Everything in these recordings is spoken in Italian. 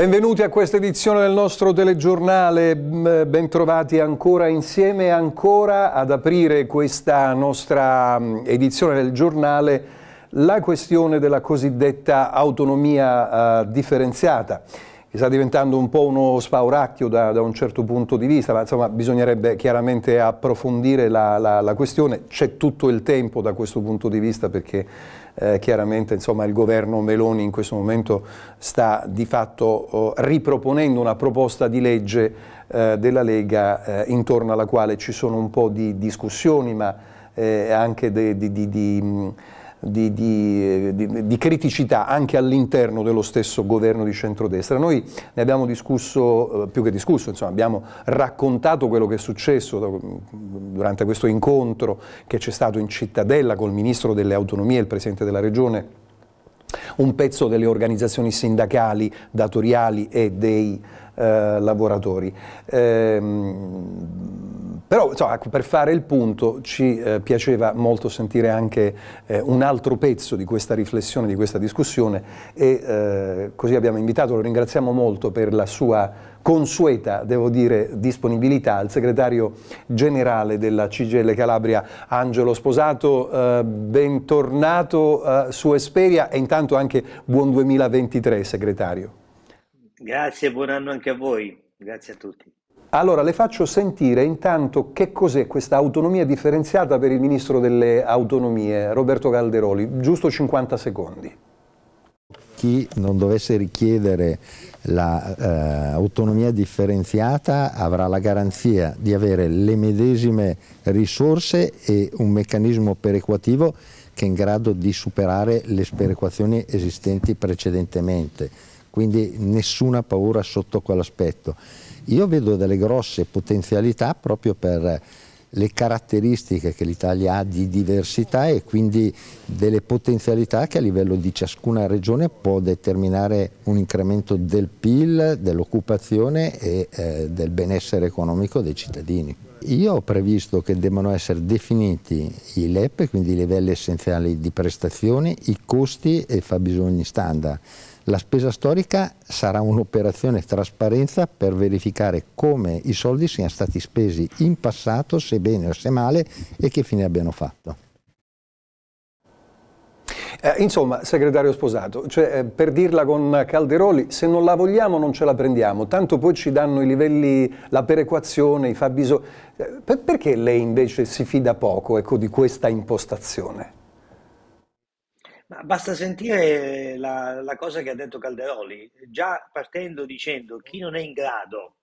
Benvenuti a questa edizione del nostro telegiornale, mm, bentrovati ancora insieme, ancora ad aprire questa nostra mm, edizione del giornale la questione della cosiddetta autonomia eh, differenziata che sta diventando un po' uno spauracchio da, da, un certo punto di vista, ma insomma bisognerebbe chiaramente approfondire la, la, la questione, c'è tutto il tempo da questo punto di vista perché eh, chiaramente insomma, il governo Meloni in questo momento sta di fatto eh, riproponendo una proposta di legge eh, della Lega eh, intorno alla quale ci sono un po' di discussioni ma eh, anche di... di, di, di di, di, di, di, criticità anche all'interno dello stesso governo di centrodestra. Noi ne abbiamo discusso, eh, più che discusso, insomma, abbiamo raccontato quello che è successo mm, durante questo incontro che c'è stato in cittadella col Ministro delle Autonomie e il Presidente della Regione un pezzo delle organizzazioni sindacali, datoriali e dei eh, lavoratori. Ehm, però insomma, ecco, per fare il punto ci eh, piaceva molto sentire anche eh, un altro pezzo di questa riflessione, di questa discussione e eh, così abbiamo invitato, lo ringraziamo molto per la sua consueta, devo dire, disponibilità al segretario generale della CGL Calabria, Angelo Sposato. Eh, bentornato eh, su Esperia e intanto anche buon 2023, segretario. Grazie, buon anno anche a voi. Grazie a tutti. Allora, le faccio sentire intanto che cos'è questa autonomia differenziata per il Ministro delle Autonomie, Roberto Calderoli, giusto 50 secondi chi non dovesse richiedere l'autonomia la, eh, differenziata avrà la garanzia di avere le medesime risorse e un meccanismo perequativo che è in grado di superare le sperequazioni esistenti precedentemente, quindi nessuna paura sotto quell'aspetto. Io vedo delle grosse potenzialità proprio per le caratteristiche che l'Italia ha di diversità e quindi delle potenzialità che a livello di ciascuna regione può determinare un incremento del PIL, dell'occupazione e eh, del benessere economico dei cittadini. Io ho previsto che debbano essere definiti i LEP, quindi i livelli essenziali di prestazioni, i costi e i fabbisogni standard la spesa storica sarà un'operazione trasparenza per verificare come i soldi siano stati spesi in passato, se bene o se male, e che fine abbiano fatto. Eh, insomma, segretario sposato, cioè, eh, per dirla con Calderoli, se non la vogliamo non ce la prendiamo, tanto poi ci danno i livelli, la perequazione, i fabbisogni. Eh, per, perché lei invece si fida poco ecco, di questa impostazione? Ma basta sentire la, la cosa che ha detto Calderoli, già partendo dicendo chi non è in grado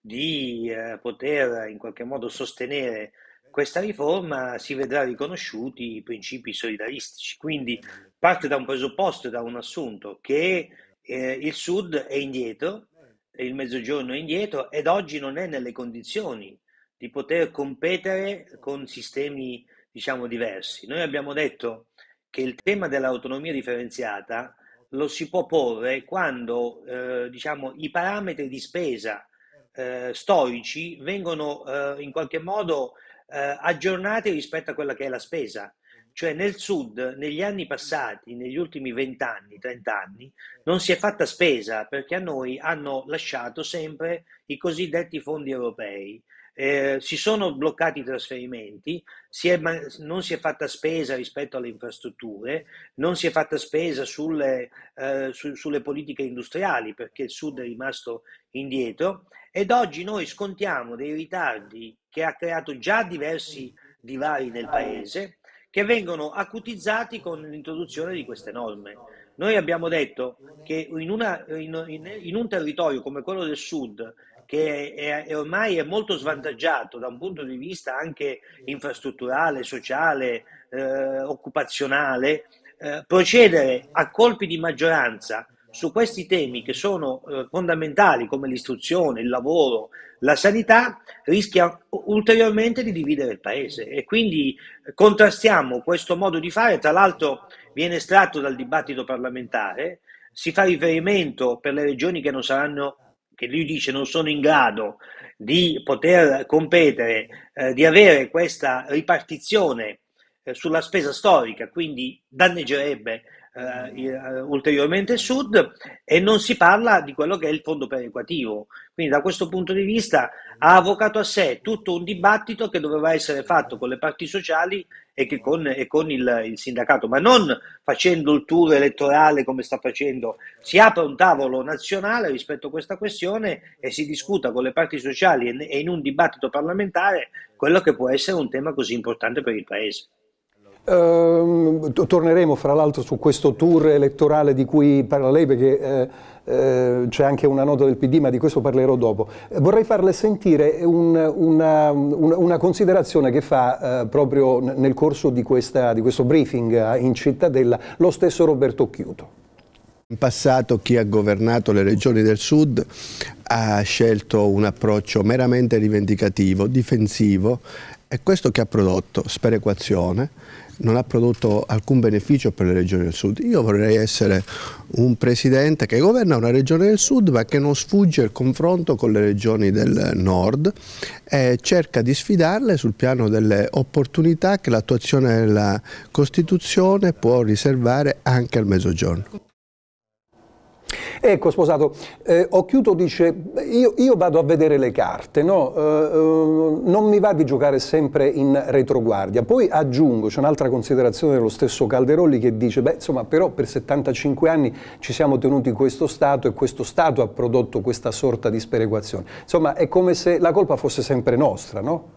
di eh, poter in qualche modo sostenere questa riforma si vedrà riconosciuti i principi solidaristici. Quindi parte da un presupposto, da un assunto che eh, il Sud è indietro, il Mezzogiorno è indietro ed oggi non è nelle condizioni di poter competere con sistemi diciamo diversi. Noi abbiamo detto che il tema dell'autonomia differenziata lo si può porre quando eh, diciamo, i parametri di spesa eh, storici vengono eh, in qualche modo eh, aggiornati rispetto a quella che è la spesa. Cioè nel sud, negli anni passati, negli ultimi 20 anni, 30 anni, non si è fatta spesa perché a noi hanno lasciato sempre i cosiddetti fondi europei eh, si sono bloccati i trasferimenti, si è, non si è fatta spesa rispetto alle infrastrutture, non si è fatta spesa sulle, eh, su, sulle politiche industriali perché il sud è rimasto indietro ed oggi noi scontiamo dei ritardi che ha creato già diversi divari nel paese che vengono acutizzati con l'introduzione di queste norme. Noi abbiamo detto che in, una, in, in, in un territorio come quello del sud che è, è ormai è molto svantaggiato da un punto di vista anche infrastrutturale, sociale, eh, occupazionale, eh, procedere a colpi di maggioranza su questi temi che sono eh, fondamentali come l'istruzione, il lavoro, la sanità, rischia ulteriormente di dividere il paese e quindi contrastiamo questo modo di fare, tra l'altro viene estratto dal dibattito parlamentare, si fa riferimento per le regioni che non saranno che lui dice non sono in grado di poter competere, eh, di avere questa ripartizione eh, sulla spesa storica, quindi danneggerebbe eh, eh, ulteriormente sud e non si parla di quello che è il fondo perequativo. Quindi da questo punto di vista ha avvocato a sé tutto un dibattito che doveva essere fatto con le parti sociali e con, e con il, il, sindacato, ma non facendo il tour elettorale come sta facendo. Si apre un tavolo nazionale rispetto a questa questione e si discuta con le parti sociali e in un dibattito parlamentare quello che può essere un tema così importante per il Paese. Eh, torneremo fra l'altro su questo tour elettorale di cui parla lei perché eh, eh, c'è anche una nota del PD ma di questo parlerò dopo. Vorrei farle sentire un, una, una, una, considerazione che fa eh, proprio nel corso di, questa, di questo briefing eh, in cittadella lo stesso Roberto Chiuto. In passato chi ha governato le regioni del sud ha scelto un approccio meramente rivendicativo, difensivo, è questo che ha prodotto sperequazione, non ha prodotto alcun beneficio per le regioni del sud. Io vorrei essere un presidente che governa una regione del sud ma che non sfugge il confronto con le regioni del nord e cerca di sfidarle sul piano delle opportunità che l'attuazione della Costituzione può riservare anche al mezzogiorno. Ecco, sposato, eh, Occhiuto dice, io, io, vado a vedere le carte, no? eh, eh, non mi va di giocare sempre in retroguardia. Poi aggiungo, c'è un'altra considerazione dello stesso Calderolli che dice, beh, insomma, però per 75 anni ci siamo tenuti in questo Stato e questo Stato ha prodotto questa sorta di sperequazione. Insomma, è come se la colpa fosse sempre nostra, no?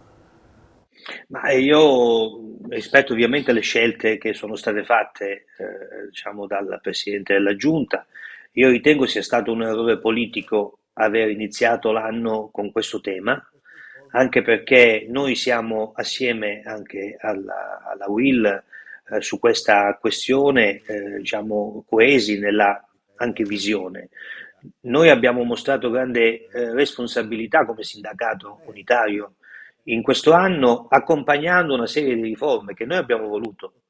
Ma io rispetto ovviamente le scelte che sono state fatte eh, diciamo, dal Presidente della Giunta, io ritengo sia stato un errore politico aver iniziato l'anno con questo tema, anche perché noi siamo assieme anche alla, alla WIL eh, su questa questione, eh, diciamo, coesi nella anche visione. Noi abbiamo mostrato grande eh, responsabilità come sindacato unitario in questo anno accompagnando una serie di riforme che noi abbiamo voluto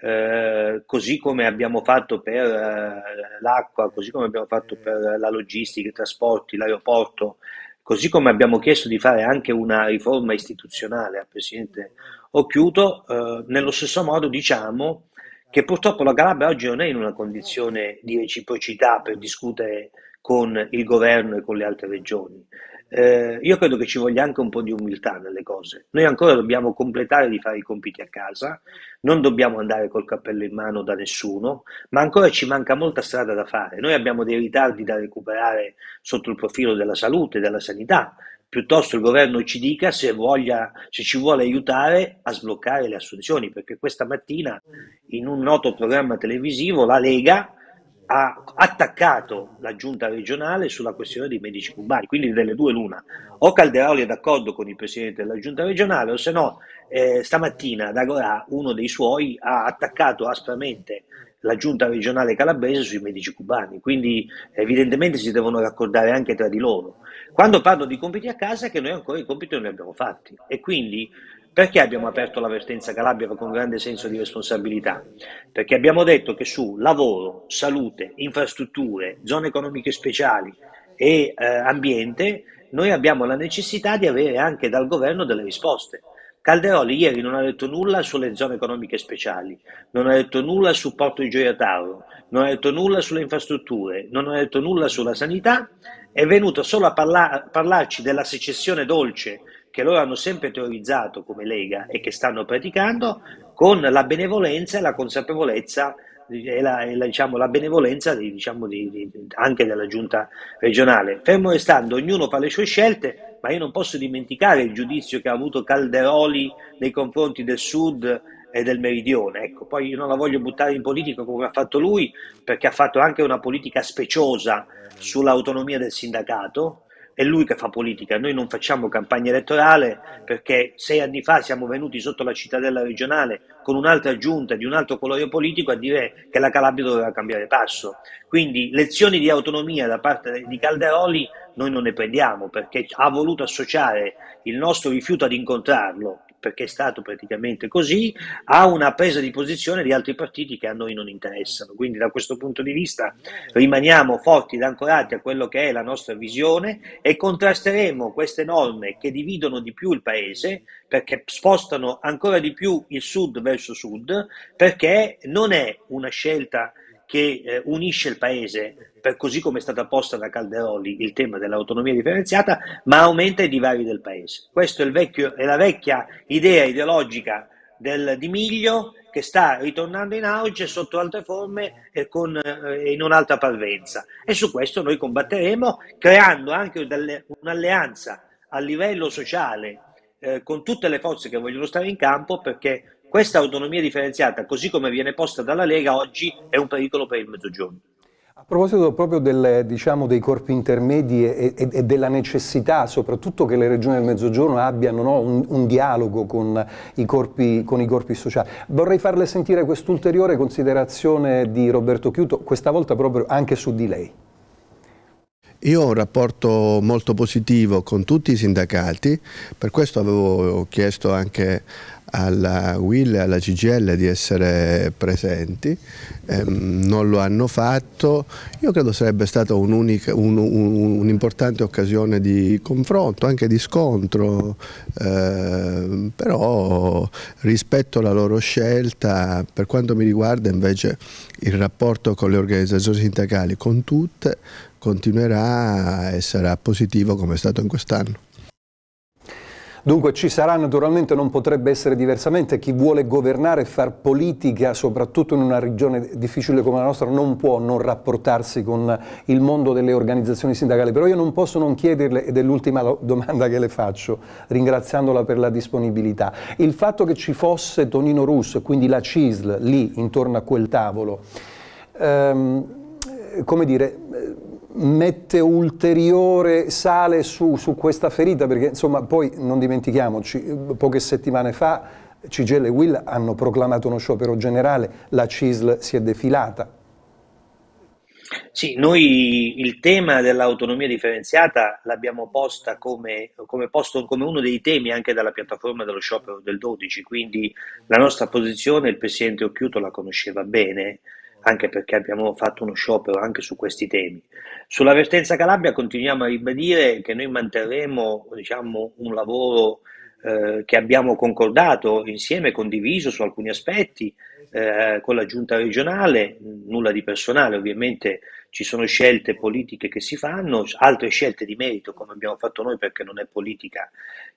eh, così come abbiamo fatto per eh, l'acqua, così come abbiamo fatto mm. per la logistica, i trasporti, l'aeroporto, così come abbiamo chiesto di fare anche una riforma istituzionale al eh, Presidente Occhiuto, eh, nello stesso modo diciamo che purtroppo la Calabria oggi non è in una condizione di reciprocità per discutere con il governo e con le altre regioni eh, io credo che ci voglia anche un po' di umiltà nelle cose. Noi ancora dobbiamo completare di fare i compiti a casa, non dobbiamo andare col cappello in mano da nessuno, ma ancora ci manca molta strada da fare. Noi abbiamo dei ritardi da recuperare sotto il profilo della salute, della sanità. Piuttosto il governo ci dica se, voglia, se ci vuole aiutare a sbloccare le assunzioni, perché questa mattina in un noto programma televisivo la Lega ha attaccato la giunta regionale sulla questione dei medici cubani, quindi delle due l'una. O Calderoli è d'accordo con il presidente della giunta regionale, o se no, eh, stamattina Agorà uno dei suoi, ha attaccato aspramente la giunta regionale calabrese sui medici cubani, quindi evidentemente si devono raccordare anche tra di loro. Quando parlo di compiti a casa, è che noi ancora i compiti non li abbiamo fatti e quindi perché abbiamo aperto l'avvertenza Calabria con grande senso di responsabilità? Perché abbiamo detto che su lavoro, salute, infrastrutture, zone economiche speciali e eh, ambiente noi abbiamo la necessità di avere anche dal governo delle risposte. Calderoli ieri non ha detto nulla sulle zone economiche speciali, non ha detto nulla sul porto di Gioia Tauro, non ha detto nulla sulle infrastrutture, non ha detto nulla sulla sanità, è venuto solo a parla- parlarci della secessione dolce che loro hanno sempre teorizzato come Lega e che stanno praticando con la benevolenza e la consapevolezza e la, e la, diciamo, la benevolenza di, diciamo, di, di, anche della giunta regionale. Fermo restando, ognuno fa le sue scelte, ma io non posso dimenticare il giudizio che ha avuto Calderoli nei confronti del Sud e del Meridione. Ecco, poi io non la voglio buttare in politica come ha fatto lui, perché ha fatto anche una politica speciosa sull'autonomia del sindacato, è lui che fa politica, noi non facciamo campagna elettorale perché sei anni fa siamo venuti sotto la cittadella regionale con un'altra giunta di un altro colore politico a dire che la Calabria doveva cambiare passo. Quindi lezioni di autonomia da parte di Calderoli noi non ne prendiamo perché ha voluto associare il nostro rifiuto ad incontrarlo perché è stato praticamente così, a una presa di posizione di altri partiti che a noi non interessano. Quindi da questo punto di vista rimaniamo forti ed ancorati a quello che è la nostra visione e contrasteremo queste norme che dividono di più il Paese, perché spostano ancora di più il sud verso sud, perché non è una scelta che eh, unisce il paese, per così come è stata posta da Calderoli il tema dell'autonomia differenziata, ma aumenta i divari del paese. Questa è, è la vecchia idea ideologica del, di Miglio che sta ritornando in auge sotto altre forme e con, eh, in un'altra parvenza. E su questo noi combatteremo creando anche un'alleanza a livello sociale eh, con tutte le forze che vogliono stare in campo perché questa autonomia differenziata, così come viene posta dalla Lega, oggi è un pericolo per il Mezzogiorno. A proposito proprio del, diciamo, dei corpi intermedi e, e, e, della necessità soprattutto che le regioni del Mezzogiorno abbiano no, un, un, dialogo con i, corpi, con i, corpi, sociali, vorrei farle sentire quest'ulteriore considerazione di Roberto Chiuto, questa volta proprio anche su di lei. Io ho un rapporto molto positivo con tutti i sindacati, per questo avevo chiesto anche alla Will e alla CGL di essere presenti, eh, non lo hanno fatto, io credo sarebbe stata un'importante un, un, un occasione di confronto, anche di scontro, eh, però rispetto alla loro scelta, per quanto mi riguarda invece il rapporto con le organizzazioni sindacali, con tutte, continuerà e sarà positivo come è stato in quest'anno. Dunque ci sarà naturalmente, non potrebbe essere diversamente, chi vuole governare e far politica, soprattutto in una regione difficile come la nostra, non può non rapportarsi con il mondo delle organizzazioni sindacali, però io non posso non chiederle, ed è l'ultima domanda che le faccio, ringraziandola per la disponibilità, il fatto che ci fosse Tonino Russo, e quindi la CISL, lì intorno a quel tavolo, ehm, come dire mette ulteriore sale su, su questa ferita, perché insomma poi non dimentichiamoci, poche settimane fa Cigelle e Will hanno proclamato uno sciopero generale, la CISL si è defilata. Sì, noi il tema dell'autonomia differenziata l'abbiamo posta come, come, posto, come uno dei temi anche dalla piattaforma dello sciopero del 12, quindi la nostra posizione il Presidente Occhiuto la conosceva bene, anche perché abbiamo fatto uno sciopero anche su questi temi. Sull'avvertenza Calabria continuiamo a ribadire che noi manterremo diciamo, un lavoro eh, che abbiamo concordato insieme, condiviso su alcuni aspetti eh, con la giunta regionale, nulla di personale, ovviamente ci sono scelte politiche che si fanno, altre scelte di merito come abbiamo fatto noi perché non è politica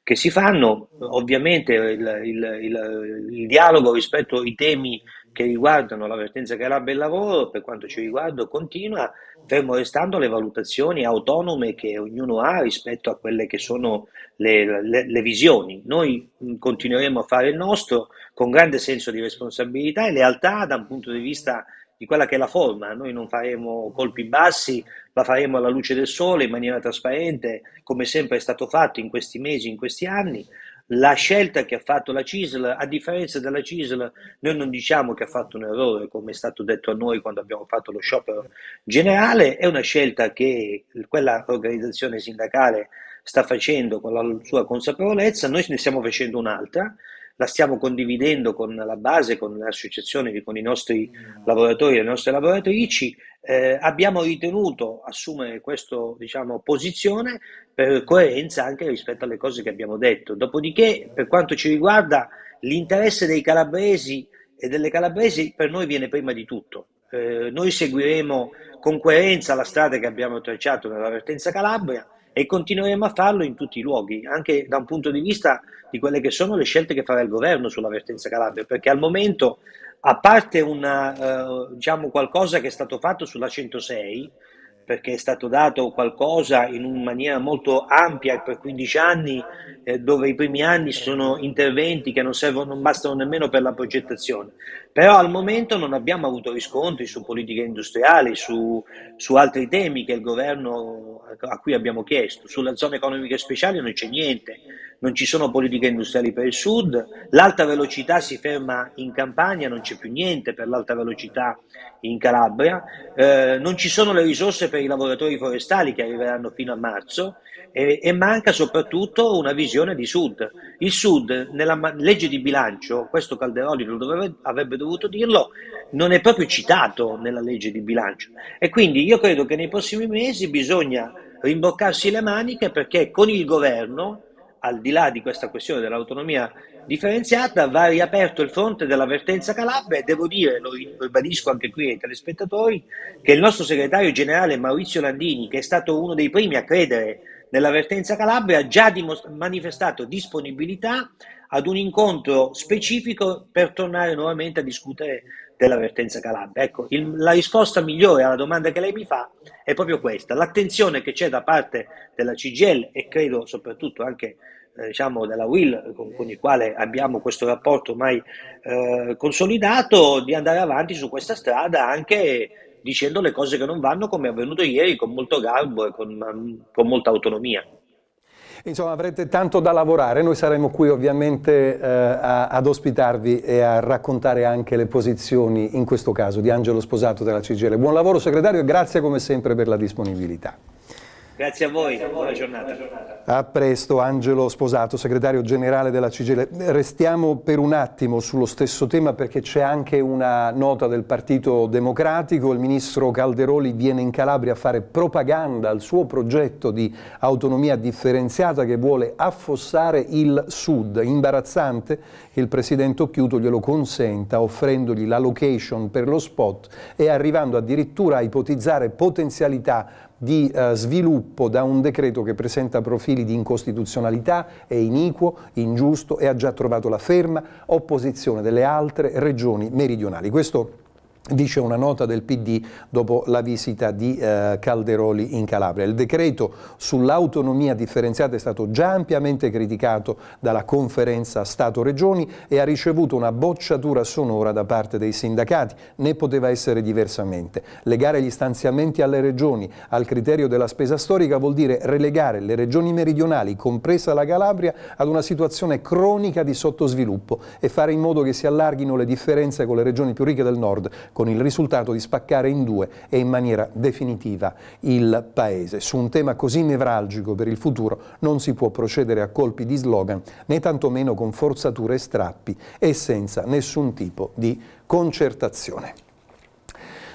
che si fanno, ovviamente il, il, il, il dialogo rispetto ai temi che riguardano la vertenza Calabria e lavoro, per quanto ci riguarda, continua, fermo restando le valutazioni autonome che ognuno ha rispetto a quelle che sono le, le, le visioni. Noi continueremo a fare il nostro con grande senso di responsabilità e lealtà da un punto di vista di quella che è la forma. Noi non faremo colpi bassi, la faremo alla luce del sole in maniera trasparente, come sempre è stato fatto in questi mesi, in questi anni, la scelta che ha fatto la CISL, a differenza della CISL, noi non diciamo che ha fatto un errore, come è stato detto a noi quando abbiamo fatto lo sciopero generale, è una scelta che quella organizzazione sindacale sta facendo con la sua consapevolezza, noi ne stiamo facendo un'altra la stiamo condividendo con la base, con le associazioni, con i nostri mm. lavoratori e le nostre lavoratrici, eh, abbiamo ritenuto assumere questa diciamo, posizione per coerenza anche rispetto alle cose che abbiamo detto. Dopodiché, per quanto ci riguarda, l'interesse dei calabresi e delle calabresi per noi viene prima di tutto. Eh, noi seguiremo con coerenza la strada che abbiamo tracciato nella vertenza Calabria e continueremo a farlo in tutti i luoghi, anche da un punto di vista di quelle che sono le scelte che farà il governo sulla vertenza Calabria, perché al momento, a parte una, eh, diciamo qualcosa che è stato fatto sulla 106, perché è stato dato qualcosa in maniera molto ampia per 15 anni, eh, dove i primi anni sono interventi che non, servono, non bastano nemmeno per la progettazione però al momento non abbiamo avuto riscontri su politiche industriali, su, su altri temi che il governo a cui abbiamo chiesto, sulla zona economica speciale non c'è niente, non ci sono politiche industriali per il sud, l'alta velocità si ferma in Campania, non c'è più niente per l'alta velocità in Calabria, eh, non ci sono le risorse per i lavoratori forestali che arriveranno fino a marzo e, e manca soprattutto una visione di sud. Il sud nella legge di bilancio, questo Calderoli lo dovrebbe, avrebbe dovuto dirlo, non è proprio citato nella legge di bilancio. E quindi io credo che nei prossimi mesi bisogna rimboccarsi le maniche perché con il governo, al di là di questa questione dell'autonomia differenziata, va riaperto il fronte dell'avvertenza Calabria e devo dire, lo ribadisco anche qui ai telespettatori, che il nostro segretario generale Maurizio Landini, che è stato uno dei primi a credere nell'avvertenza Calabria, ha già dimostra- manifestato disponibilità ad un incontro specifico per tornare nuovamente a discutere dell'avvertenza Calabria. Ecco, il, la risposta migliore alla domanda che lei mi fa è proprio questa. L'attenzione che c'è da parte della CGL e credo soprattutto anche eh, diciamo, della WIL con, con, il quale abbiamo questo rapporto ormai eh, consolidato di andare avanti su questa strada anche dicendo le cose che non vanno come è avvenuto ieri con molto garbo e con, con molta autonomia. Insomma, avrete tanto da lavorare, noi saremo qui ovviamente eh, a, ad ospitarvi e a raccontare anche le posizioni, in questo caso, di Angelo Sposato della CGL. Buon lavoro segretario e grazie come sempre per la disponibilità. Grazie a voi, Grazie a voi. Buona, giornata. buona giornata. A presto, Angelo Sposato, segretario generale della Cigele. Restiamo per un attimo sullo stesso tema perché c'è anche una nota del Partito Democratico. Il ministro Calderoli viene in Calabria a fare propaganda al suo progetto di autonomia differenziata che vuole affossare il Sud. Imbarazzante che il presidente Occhiuto glielo consenta offrendogli la location per lo spot e arrivando addirittura a ipotizzare potenzialità di eh, sviluppo da un decreto che presenta profili di incostituzionalità, è iniquo, ingiusto e ha già trovato la ferma opposizione delle altre regioni meridionali. Questo dice una nota del PD dopo la visita di eh, Calderoli in Calabria. Il decreto sull'autonomia differenziata è stato già ampiamente criticato dalla conferenza Stato-Regioni e ha ricevuto una bocciatura sonora da parte dei sindacati, né poteva essere diversamente. Legare gli stanziamenti alle regioni al criterio della spesa storica vuol dire relegare le regioni meridionali, compresa la Calabria, ad una situazione cronica di sottosviluppo e fare in modo che si allarghino le differenze con le regioni più ricche del nord con il risultato di spaccare in due e in maniera definitiva il Paese. Su un tema così nevralgico per il futuro non si può procedere a colpi di slogan né tantomeno con forzature e strappi e senza nessun tipo di concertazione.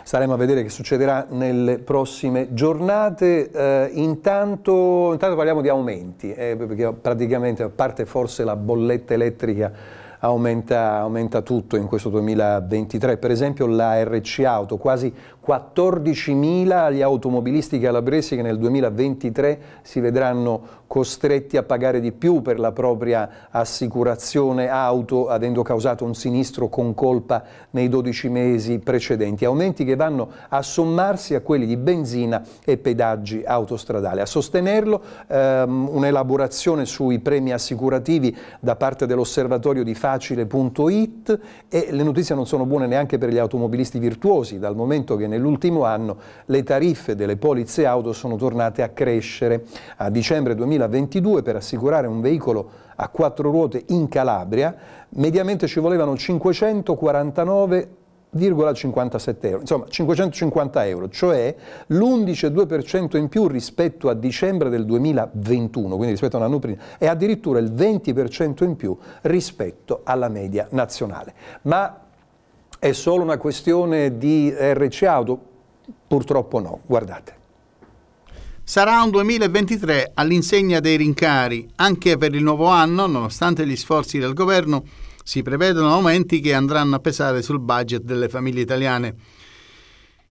Saremo a vedere che succederà nelle prossime giornate. Eh, intanto, intanto, parliamo di aumenti, eh, perché praticamente, a parte forse la bolletta elettrica aumenta, aumenta tutto in questo 2023. Per esempio la RC Auto, quasi 14.000 gli automobilisti calabresi che nel 2023 si vedranno costretti a pagare di più per la propria assicurazione auto avendo causato un sinistro con colpa nei 12 mesi precedenti, aumenti che vanno a sommarsi a quelli di benzina e pedaggi autostradali. A sostenerlo ehm, un'elaborazione sui premi assicurativi da parte dell'osservatorio di Fabio facile.it e le notizie non sono buone neanche per gli automobilisti virtuosi, dal momento che nell'ultimo anno le tariffe delle polizze auto sono tornate a crescere. A dicembre 2022 per assicurare un veicolo a quattro ruote in Calabria mediamente ci volevano 549 1,57 euro, insomma 550 euro, cioè l'11,2% in più rispetto a dicembre del 2021, quindi rispetto all'anno prima, e addirittura il 20% in più rispetto alla media nazionale. Ma è solo una questione di RC Auto? Purtroppo no, guardate. Sarà un 2023 all'insegna dei rincari, anche per il nuovo anno, nonostante gli sforzi del governo, si prevedono aumenti che andranno a pesare sul budget delle famiglie italiane.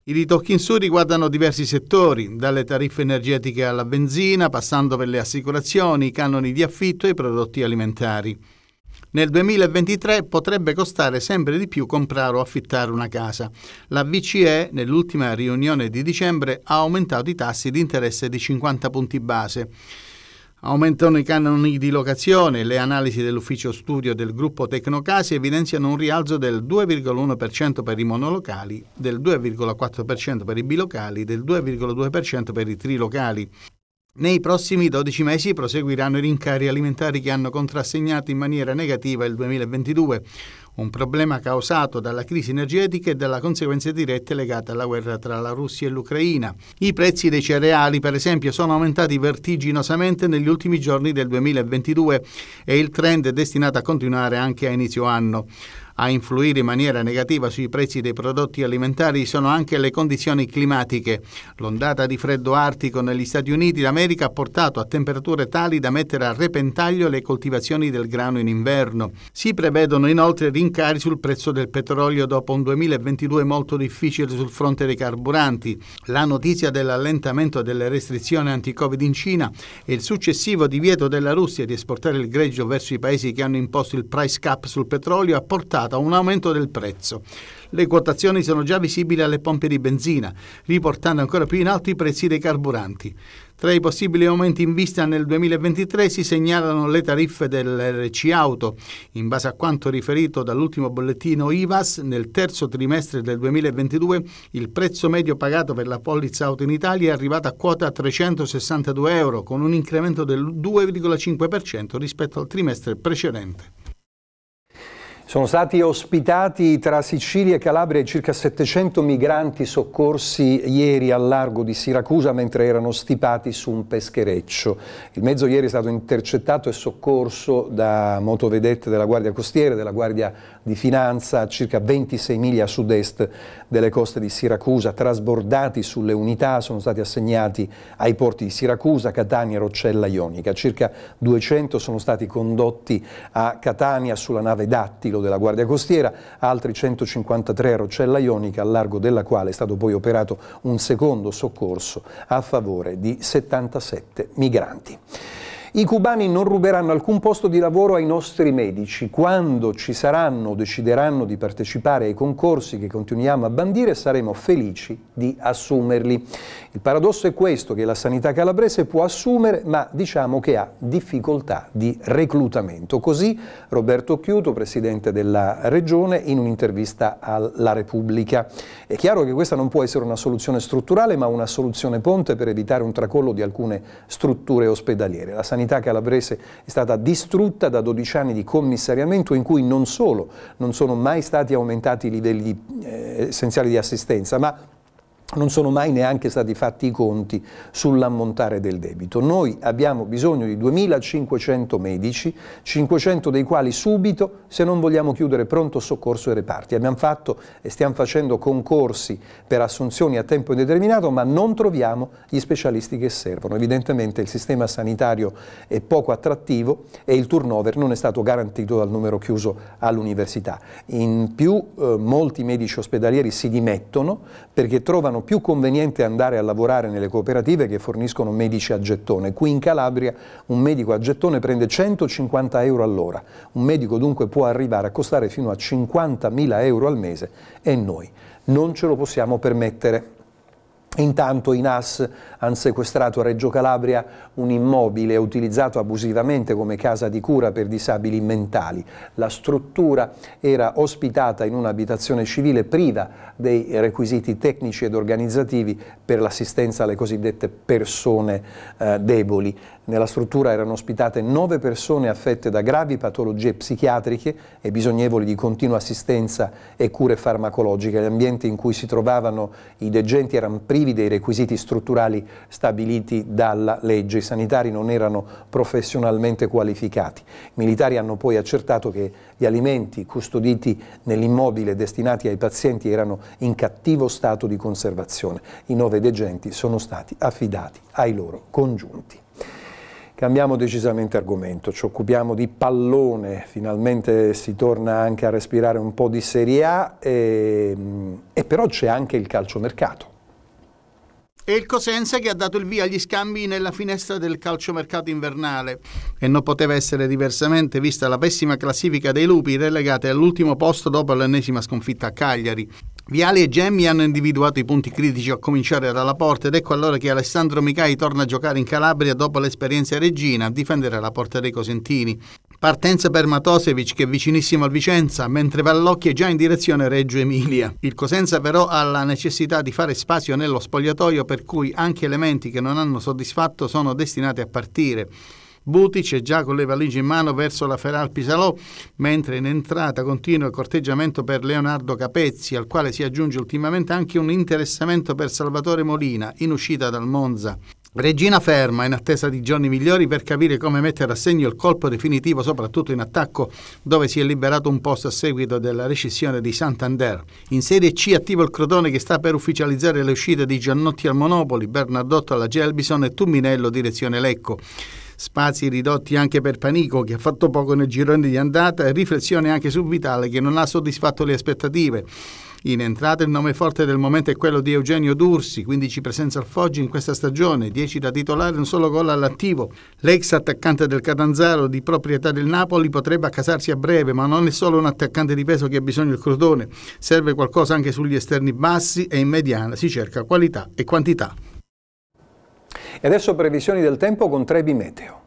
I ritocchi in su riguardano diversi settori, dalle tariffe energetiche alla benzina, passando per le assicurazioni, i canoni di affitto e i prodotti alimentari. Nel 2023 potrebbe costare sempre di più comprare o affittare una casa. La BCE, nell'ultima riunione di dicembre, ha aumentato i tassi di interesse di 50 punti base. Aumentano i canoni di locazione, le analisi dell'ufficio studio del gruppo Tecnocasi evidenziano un rialzo del 2,1% per i monolocali, del 2,4% per i bilocali, del 2,2% per i trilocali. Nei prossimi 12 mesi proseguiranno i rincari alimentari che hanno contrassegnato in maniera negativa il 2022 un problema causato dalla crisi energetica e dalle conseguenze dirette legate alla guerra tra la Russia e l'Ucraina. I prezzi dei cereali, per esempio, sono aumentati vertiginosamente negli ultimi giorni del 2022 e il trend è destinato a continuare anche a inizio anno. A influire in maniera negativa sui prezzi dei prodotti alimentari sono anche le condizioni climatiche. L'ondata di freddo artico negli Stati Uniti d'America ha portato a temperature tali da mettere a repentaglio le coltivazioni del grano in inverno. Si prevedono inoltre rincari sul prezzo del petrolio dopo un 2022 molto difficile sul fronte dei carburanti. La notizia dell'allentamento delle restrizioni anti-Covid in Cina e il successivo divieto della Russia di esportare il greggio verso i paesi che hanno imposto il price cap sul petrolio ha portato portata un aumento del prezzo. Le quotazioni sono già visibili alle pompe di benzina, riportando ancora più in alto i prezzi dei carburanti. Tra i possibili aumenti in vista nel 2023 si segnalano le tariffe dell'RC Auto. In base a quanto riferito dall'ultimo bollettino IVAS, nel terzo trimestre del 2022 il prezzo medio pagato per la polizza auto in Italia è arrivato a quota 362 euro, con un incremento del 2,5% rispetto al trimestre precedente. Sono stati ospitati tra Sicilia e Calabria circa 700 migranti soccorsi ieri al largo di Siracusa mentre erano stipati su un peschereccio. Il mezzo ieri è stato intercettato e soccorso da motovedette della Guardia Costiera e della Guardia di Finanza a circa 26 miglia a sud-est delle coste di Siracusa. Trasbordati sulle unità sono stati assegnati ai porti di Siracusa, Catania e Roccella Ionica. Circa 200 sono stati condotti a Catania sulla nave Dattilo della Guardia Costiera, altri 153 a Rocella Ionica, al largo della quale è stato poi operato un secondo soccorso a favore di 77 migranti. I cubani non ruberanno alcun posto di lavoro ai nostri medici. Quando ci saranno o decideranno di partecipare ai concorsi che continuiamo a bandire, saremo felici di assumerli. Il paradosso è questo, che la sanità calabrese può assumere, ma diciamo che ha difficoltà di reclutamento. Così Roberto Chiuto, presidente della Regione, in un'intervista alla Repubblica. È chiaro che questa non può essere una soluzione strutturale, ma una soluzione ponte per evitare un tracollo di alcune strutture ospedaliere. La sanità sanità calabrese è stata distrutta da 12 anni di commissariamento in cui non solo non sono mai stati aumentati i livelli eh, essenziali di assistenza, ma non sono mai neanche stati fatti i conti sull'ammontare del debito. Noi abbiamo bisogno di 2.500 medici, 500 dei quali subito se non vogliamo chiudere pronto soccorso e reparti. Abbiamo fatto e stiamo facendo concorsi per assunzioni a tempo indeterminato ma non troviamo gli specialisti che servono. Evidentemente il sistema sanitario è poco attrattivo e il turnover non è stato garantito dal numero chiuso all'università. In più eh, molti medici ospedalieri si dimettono perché trovano più conveniente andare a lavorare nelle cooperative che forniscono medici a gettone. Qui in Calabria un medico a gettone prende 150 euro all'ora, un medico dunque può arrivare a costare fino a 50.000 euro al mese e noi non ce lo possiamo permettere. Intanto i NAS hanno sequestrato a Reggio Calabria un immobile utilizzato abusivamente come casa di cura per disabili mentali. La struttura era ospitata in un'abitazione civile priva dei requisiti tecnici ed organizzativi per l'assistenza alle cosiddette persone eh, deboli. Nella struttura erano ospitate nove persone affette da gravi patologie psichiatriche e bisognevoli di continua assistenza e cure farmacologiche. Gli ambienti in cui si trovavano i degenti erano privi privi dei requisiti strutturali stabiliti dalla legge. I sanitari non erano professionalmente qualificati. I militari hanno poi accertato che gli alimenti custoditi nell'immobile destinati ai pazienti erano in cattivo stato di conservazione. I nove degenti sono stati affidati ai loro congiunti. Cambiamo decisamente argomento, ci occupiamo di pallone, finalmente si torna anche a respirare un po' di Serie A e, ehm, e però c'è anche il calciomercato e il Cosenza che ha dato il via agli scambi nella finestra del calciomercato invernale e non poteva essere diversamente vista la pessima classifica dei lupi relegati all'ultimo posto dopo l'ennesima sconfitta a Cagliari. Viali e Gemmi hanno individuato i punti critici a cominciare dalla porta ed ecco allora che Alessandro Micai torna a giocare in Calabria dopo l'esperienza regina a difendere la porta dei Cosentini. Partenza per Matosevic che è vicinissimo al Vicenza, mentre Vallocchi è già in direzione Reggio Emilia. Il Cosenza però ha la necessità di fare spazio nello spogliatoio per cui anche elementi che non hanno soddisfatto sono destinati a partire. Butic è già con le valigie in mano verso la Feral Pisalò, mentre in entrata continua il corteggiamento per Leonardo Capezzi, al quale si aggiunge ultimamente anche un interessamento per Salvatore Molina, in uscita dal Monza. Regina ferma in attesa di giorni migliori per capire come mettere a segno il colpo definitivo soprattutto in attacco dove si è liberato un posto a seguito della rescissione di Santander. In Serie C attivo il Crotone che sta per ufficializzare le uscite di Giannotti al Monopoli, Bernardotto alla Gelbison e Tumminello direzione Lecco. Spazi ridotti anche per Panico che ha fatto poco nel girone di andata e riflessione anche su Vitale che non ha soddisfatto le aspettative. In entrata il nome forte del momento è quello di Eugenio Dursi, 15 presenze al Foggi in questa stagione, 10 da titolare, e un solo gol all'attivo. L'ex attaccante del Catanzaro, di proprietà del Napoli, potrebbe accasarsi a breve, ma non è solo un attaccante di peso che ha bisogno del Crotone. Serve qualcosa anche sugli esterni bassi e in mediana si cerca qualità e quantità. E adesso previsioni del tempo con Trebi Meteo.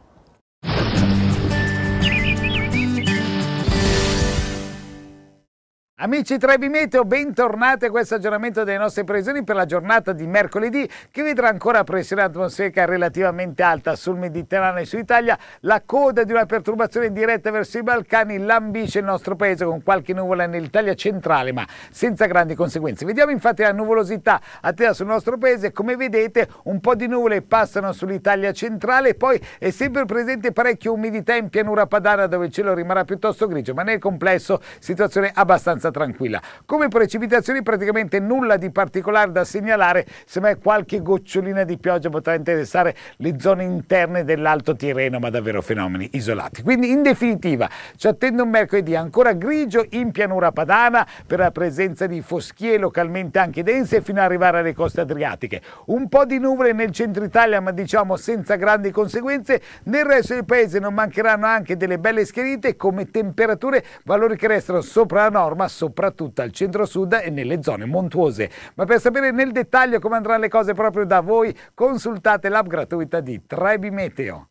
Amici Trevi Meteo, bentornati a questo aggiornamento delle nostre previsioni per la giornata di mercoledì che vedrà ancora pressione atmosferica relativamente alta sul Mediterraneo e su Italia, la coda di una perturbazione diretta verso i Balcani lambisce il nostro paese con qualche nuvola nell'Italia centrale ma senza grandi conseguenze. Vediamo infatti la nuvolosità attesa sul nostro paese, come vedete un po' di nuvole passano sull'Italia centrale e poi è sempre presente parecchia umidità in pianura padana dove il cielo rimarrà piuttosto grigio ma nel complesso situazione abbastanza abbastanza tranquilla. Come precipitazioni praticamente nulla di particolare da segnalare, semmai qualche gocciolina di pioggia potrà interessare le zone interne dell'Alto Tirreno, ma davvero fenomeni isolati. Quindi in definitiva ci attende un mercoledì ancora grigio in pianura padana per la presenza di foschie localmente anche dense fino ad arrivare alle coste adriatiche. Un po' di nuvole nel centro Italia, ma diciamo senza grandi conseguenze. Nel resto del paese non mancheranno anche delle belle schierite come temperature, valori che restano sopra la norma soprattutto al centro-sud e nelle zone montuose. Ma per sapere nel dettaglio come andranno le cose proprio da voi, consultate l'app gratuita di Trebi Meteo.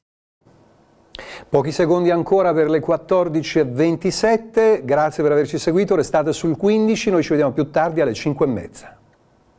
Pochi secondi ancora per le 14.27, grazie per averci seguito, restate sul 15, noi ci vediamo più tardi alle 5.30.